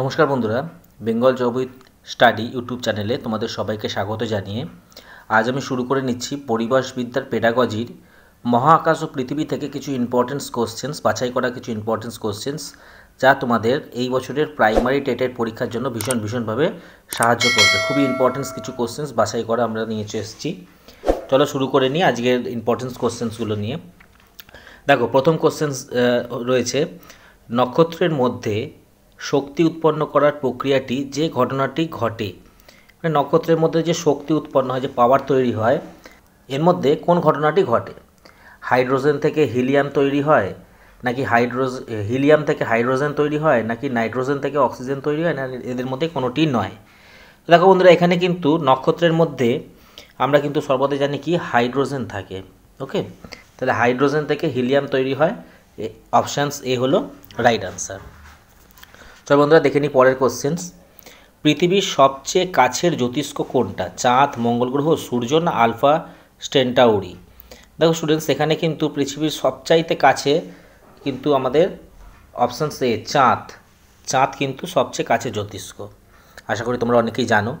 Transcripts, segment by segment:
নমস্কার বন্ধুরা Bengal job with study YouTube চ্যানেলে তোমাদের সবাইকে স্বাগত জানিয়ে আজ আমি শুরু করে নিচ্ছি পরিবেশবিদ্যার পেডাগজির মহাকাশ ও পৃথিবী থেকে কিছু ইম্পর্টেন্স কোশ্চেন্স বাছাই করা কিছু ইম্পর্টেন্স কোশ্চেন্স যা তোমাদের এই বছরের প্রাইমারি টেটের পরীক্ষার জন্য ভীষণ ভীষণভাবে সাহায্য করবে খুবই ইম্পর্টেন্স কিছু কোশ্চেন্স বাছাই করা আমরা নিয়ে এসেছি চলো শুরু করে নিই আজকের ইম্পর্টেন্স কোশ্চেন্সগুলো নিয়ে দেখো প্রথম কোশ্চেন্স রয়েছে নক্ষত্রের মধ্যে শক্তি উৎপন্ন করার প্রক্রিয়াটি যে ঘটনাটি ঘটে মানে নক্ষত্রের মধ্যে যে শক্তি উৎপন্ন হয় যে পাওয়ার তৈরি হয় এর মধ্যে কোন ঘটনাটি ঘটে হাইড্রোজেন থেকে হিলিয়াম তৈরি হয় নাকি হাইড্রোজ হিলিয়াম থেকে হাইড্রোজেন তৈরি হয় নাকি নাইট্রোজেন থেকে অক্সিজেন তৈরি হয় না এদের মধ্যে কোনোটি নয় দেখো বন্ধুরা এখানে কিন্তু নক্ষত্রের মধ্যে আমরা কিন্তু সর্বদে জানি কি হাইড্রোজেন থাকে ওকে তাহলে হাইড্রোজেন থেকে হিলিয়াম তৈরি হয় অপশানস এ হলো রাইট আনসার তো বন্ধুরা দেখে নিই পরের কোশ্চেন্স পৃথিবীর সবচেয়ে কাছের জ্যোতিষ্ক কোনটা চাঁদ মঙ্গল গ্রহ সূর্য না আলফা স্টেন্টাউরি দেখো স্টুডেন্টস এখানে কিন্তু পৃথিবীর সবচাইতে কাছে কিন্তু আমাদের অপশান সে চাঁদ চাঁদ কিন্তু সবচেয়ে কাছে জ্যোতিষ্ক আশা করি তোমরা অনেকেই জানো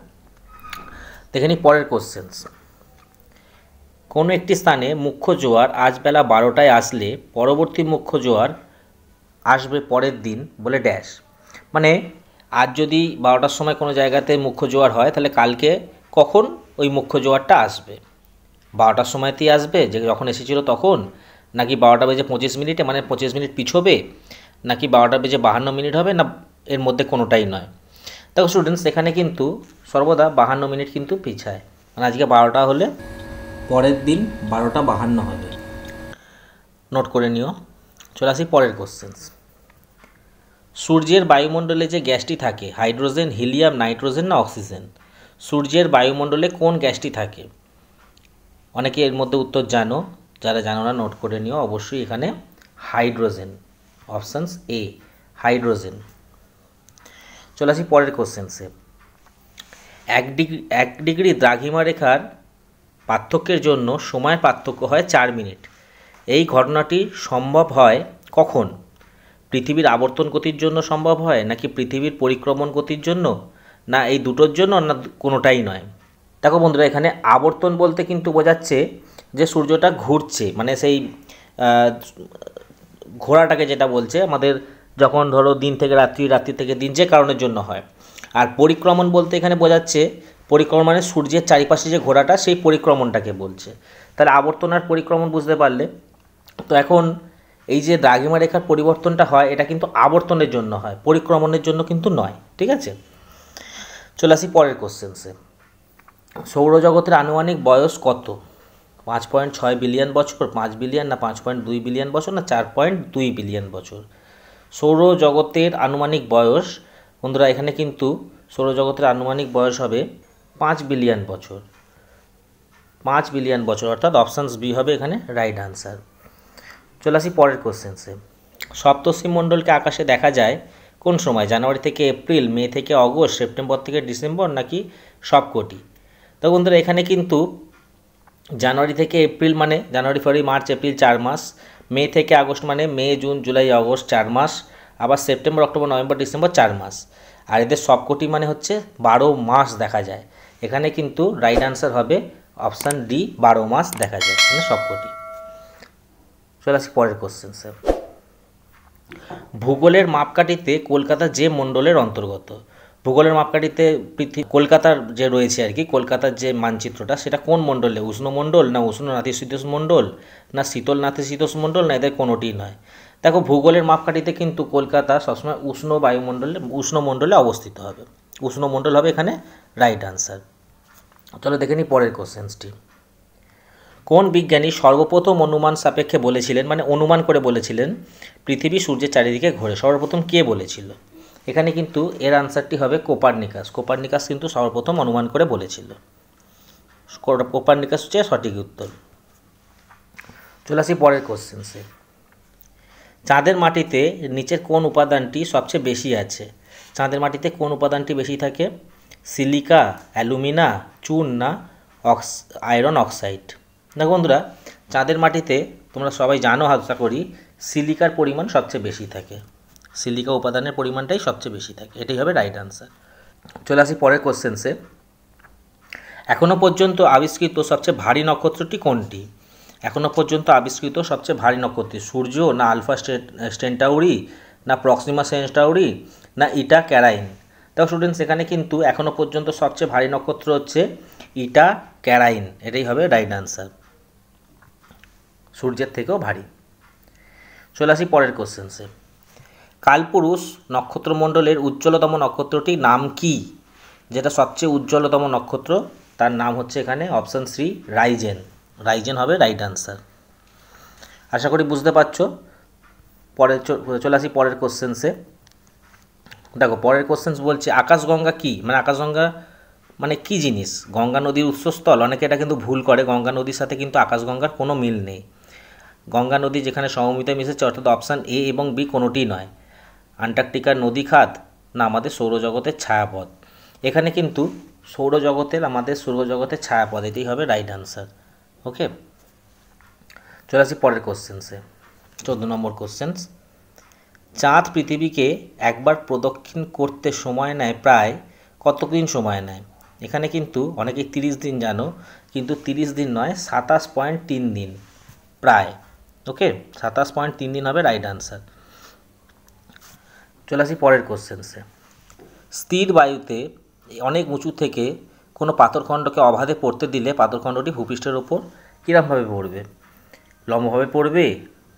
দেখে নিই পরের কোশ্চেন্স কোনো একটি স্থানে মুখ্য জোয়ার আজ বেলা বারোটায় আসলে পরবর্তী মুখ্য জোয়ার আসবে পরের দিন বলে ড্যাশ মানে আজ যদি বারোটার সময় কোনো জায়গাতে মুখ্য জোয়ার হয় তাহলে কালকে কখন ওই মুখ্য জোয়ারটা আসবে বারোটার সময়তেই আসবে যে যখন এসেছিলো তখন নাকি বারোটা বেজে পঁচিশ মিনিটে মানে পঁচিশ মিনিট পিছবে নাকি বারোটা বেজে বাহান্ন মিনিট হবে না এর মধ্যে কোনোটাই নয় দেখো স্টুডেন্টস এখানে কিন্তু সর্বদা বাহান্ন মিনিট কিন্তু পিছায় মানে আজকে বারোটা হলে পরের দিন বারোটা বাহান্ন হবে নোট করে নিও চলে আসি পরের কোশ্চেন্স সূর্যের বায়ুমণ্ডলে যে গ্যাসটি থাকে হাইড্রোজেন হিলিয়াম নাইট্রোজেন না অক্সিজেন সূর্যের বায়ুমণ্ডলে কোন গ্যাসটি থাকে অনেকে এর মধ্যে উত্তর জানো যারা জানো না নোট করে নিও অবশ্যই এখানে হাইড্রোজেন অপশানস এ হাইড্রোজেন চলে আসি পরের কোশ্চেন্সে এক ডিগ্রি এক ডিগ্রি দ্রাঘিমা রেখার পার্থক্যের জন্য সময় পার্থক্য হয় চার মিনিট এই ঘটনাটি সম্ভব হয় কখন পৃথিবীর আবর্তন গতির জন্য সম্ভব হয় নাকি পৃথিবীর পরিক্রমণ গতির জন্য না এই দুটোর জন্য না কোনোটাই নয় দেখো বন্ধুরা এখানে আবর্তন বলতে কিন্তু বোঝাচ্ছে যে সূর্যটা ঘুরছে মানে সেই ঘোড়াটাকে যেটা বলছে আমাদের যখন ধরো দিন থেকে রাত্রি রাত্রি থেকে দিন যে কারণের জন্য হয় আর পরিক্রমণ বলতে এখানে বোঝাচ্ছে পরিক্রমণ মানে সূর্যের চারিপাশে যে ঘোড়াটা সেই পরিক্রমণটাকে বলছে তাহলে আবর্তন আর পরিক্রমণ বুঝতে পারলে তো এখন এই যে দ্রাঘিমা রেখার পরিবর্তনটা হয় এটা কিন্তু আবর্তনের জন্য হয় পরিক্রমণের জন্য কিন্তু নয় ঠিক আছে চলে আসি পরের কোশ্চেন্সে সৌরজগতের আনুমানিক বয়স কত পাঁচ পয়েন্ট ছয় বিলিয়ন বছর পাঁচ বিলিয়ন না পাঁচ পয়েন্ট দুই বিলিয়ন বছর না চার পয়েন্ট দুই বিলিয়ন বছর সৌরজগতের আনুমানিক বয়স বন্ধুরা এখানে কিন্তু সৌরজগতের আনুমানিক বয়স হবে পাঁচ বিলিয়ন বছর পাঁচ বিলিয়ন বছর অর্থাৎ অপশানস বি হবে এখানে রাইট আনসার চলে আসি পরের কোশ্চেন্সে মণ্ডলকে আকাশে দেখা যায় কোন সময় জানুয়ারি থেকে এপ্রিল মে থেকে অগস্ট সেপ্টেম্বর থেকে ডিসেম্বর নাকি সবকটি তো বন্ধুরা এখানে কিন্তু জানুয়ারি থেকে এপ্রিল মানে জানুয়ারি ফেব্রুয়ারি মার্চ এপ্রিল চার মাস মে থেকে আগস্ট মানে মে জুন জুলাই অগস্ট চার মাস আবার সেপ্টেম্বর অক্টোবর নভেম্বর ডিসেম্বর চার মাস আর এদের সবকটি মানে হচ্ছে বারো মাস দেখা যায় এখানে কিন্তু রাইট আনসার হবে অপশান ডি বারো মাস দেখা যায় মানে সবকটি চলে আসি পরের কোশ্চেন স্যার ভূগোলের মাপকাঠিতে কলকাতা যে মণ্ডলের অন্তর্গত ভূগোলের মাপকাঠিতে পৃথিবী কলকাতার যে রয়েছে আর কি কলকাতার যে মানচিত্রটা সেটা কোন মণ্ডলে উষ্ণমণ্ডল না উষ্ণ নাতিশীতোষ মণ্ডল না শীতল নাতিশীতোষ মণ্ডল না এদের কোনোটি নয় দেখো ভূগোলের মাপকাঠিতে কিন্তু কলকাতা সবসময় উষ্ণ বায়ুমণ্ডলে উষ্ণমণ্ডলে অবস্থিত হবে উষ্ণমণ্ডল হবে এখানে রাইট আনসার চলো দেখে নিই পরের কোশ্চেন্সটি কোন বিজ্ঞানী সর্বপ্রথম অনুমান সাপেক্ষে বলেছিলেন মানে অনুমান করে বলেছিলেন পৃথিবী সূর্যের চারিদিকে ঘোরে সর্বপ্রথম কে বলেছিল এখানে কিন্তু এর আনসারটি হবে কোপার নিকাস কিন্তু সর্বপ্রথম অনুমান করে বলেছিল নিকাস হচ্ছে সঠিক উত্তর চলে আসি পরের কোশ্চেন্সে চাঁদের মাটিতে নিচের কোন উপাদানটি সবচেয়ে বেশি আছে চাঁদের মাটিতে কোন উপাদানটি বেশি থাকে সিলিকা অ্যালুমিনা চুন না অক্স আয়রন অক্সাইড দেখো বন্ধুরা চাঁদের মাটিতে তোমরা সবাই জানো আশা করি সিলিকার পরিমাণ সবচেয়ে বেশি থাকে সিলিকা উপাদানের পরিমাণটাই সবচেয়ে বেশি থাকে এটাই হবে রাইট আনসার চলে আসি পরের কোশ্চেন্সে এখনও পর্যন্ত আবিষ্কৃত সবচেয়ে ভারী নক্ষত্রটি কোনটি এখনও পর্যন্ত আবিষ্কৃত সবচেয়ে ভারী নক্ষত্র সূর্য না আলফা স্টেন্টাউরি না প্রক্সিমা সেন্টাউরি না ইটা ক্যারাইন তাও স্টুডেন্টস এখানে কিন্তু এখনও পর্যন্ত সবচেয়ে ভারী নক্ষত্র হচ্ছে ইটা ক্যারাইন এটাই হবে রাইট আনসার সূর্যের থেকেও ভারী চলে আসি পরের কোশ্চেন্সে কালপুরুষ নক্ষত্রমণ্ডলের উজ্জ্বলতম নক্ষত্রটির নাম কি যেটা সবচেয়ে উজ্জ্বলতম নক্ষত্র তার নাম হচ্ছে এখানে অপশান সি রাইজেন রাইজেন হবে রাইট আনসার আশা করি বুঝতে পারছো পরে চলে আসি পরের কোশ্চেন্সে দেখো পরের কোশ্চেন্স বলছে আকাশগঙ্গা কি মানে আকাশগঙ্গা মানে কি জিনিস গঙ্গা নদীর উৎসস্থল অনেকে এটা কিন্তু ভুল করে গঙ্গা নদীর সাথে কিন্তু আকাশগঙ্গার কোনো মিল নেই গঙ্গা নদী যেখানে সমমিতে মিশেছে অর্থাৎ অপশান এ এবং বি কোনোটি নয় আন্টার্কটিকার নদী খাত না আমাদের সৌরজগতের ছায়াপথ এখানে কিন্তু সৌরজগতের আমাদের সৌরজগতের ছায়াপথ এটাই হবে রাইট আনসার ওকে চলে আসি পরের কোশ্চেন্সে চোদ্দ নম্বর কোশ্চেন্স চাঁদ পৃথিবীকে একবার প্রদক্ষিণ করতে সময় নেয় প্রায় কতদিন সময় নেয় এখানে কিন্তু অনেকে তিরিশ দিন জানো কিন্তু তিরিশ দিন নয় সাতাশ পয়েন্ট তিন দিন প্রায় ওকে সাতাশ পয়েন্ট তিন দিন হবে রাইট আনসার চলে আসি পরের কোশ্চেন্সে স্থির বায়ুতে অনেক উঁচু থেকে কোনো পাথরখণ্ডকে অবাধে পড়তে দিলে পাথরখণ্ডটি ভূপৃষ্ঠের ওপর কীরমভাবে পড়বে লম্বভাবে পড়বে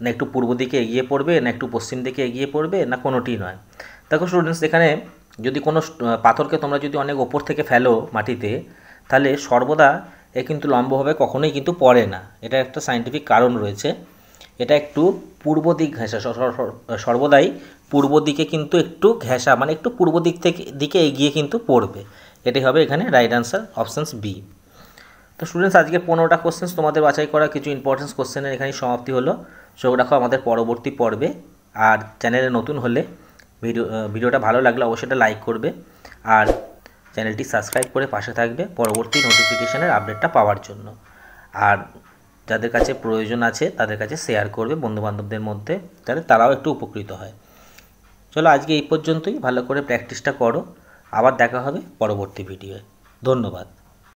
না একটু পূর্ব দিকে এগিয়ে পড়বে না একটু পশ্চিম দিকে এগিয়ে পড়বে না কোনোটি নয় দেখো স্টুডেন্টস এখানে যদি কোনো পাথরকে তোমরা যদি অনেক ওপর থেকে ফেলো মাটিতে তাহলে সর্বদা এ কিন্তু লম্বভাবে কখনোই কিন্তু পড়ে না এটা একটা সাইন্টিফিক কারণ রয়েছে এটা একটু পূর্ব দিক ঘেঁষা সর্বদাই পূর্ব দিকে কিন্তু একটু ঘেঁষা মানে একটু পূর্ব দিক থেকে দিকে এগিয়ে কিন্তু পড়বে এটাই হবে এখানে রাইট আনসার অপশানস বি তো স্টুডেন্টস আজকে পনেরোটা কোশ্চেন্স তোমাদের বাছাই করা কিছু ইম্পর্টেন্স কোশ্চেনের এখানে সমাপ্তি হলো চোখ রাখো আমাদের পরবর্তী পর্বে আর চ্যানেলে নতুন হলে ভিডিও ভিডিওটা ভালো লাগলে অবশ্যই এটা লাইক করবে আর চ্যানেলটি সাবস্ক্রাইব করে পাশে থাকবে পরবর্তী নোটিফিকেশানের আপডেটটা পাওয়ার জন্য আর যাদের কাছে প্রয়োজন আছে তাদের কাছে শেয়ার করবে বন্ধুবান্ধবদের মধ্যে তাহলে তারাও একটু উপকৃত হয় চলো আজকে এই পর্যন্তই ভালো করে প্র্যাকটিসটা করো আবার দেখা হবে পরবর্তী ভিডিওয়ে ধন্যবাদ